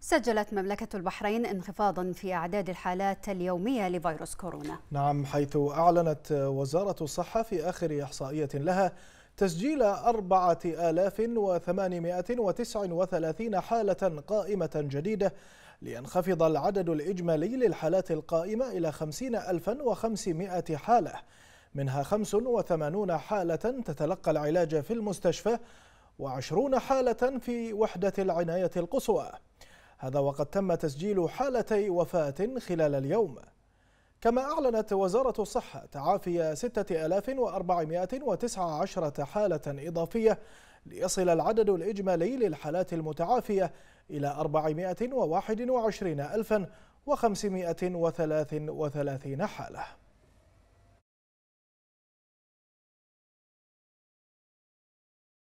سجلت مملكة البحرين انخفاضا في أعداد الحالات اليومية لفيروس كورونا نعم حيث أعلنت وزارة الصحة في آخر إحصائية لها تسجيل 4839 حالة قائمة جديدة لينخفض العدد الإجمالي للحالات القائمة إلى 50500 حالة منها 85 حالة تتلقى العلاج في المستشفى وعشرون حالة في وحدة العناية القصوى هذا وقد تم تسجيل حالتي وفاة خلال اليوم كما أعلنت وزارة الصحة تعافي 6419 حالة إضافية ليصل العدد الإجمالي للحالات المتعافية إلى 421533 حالة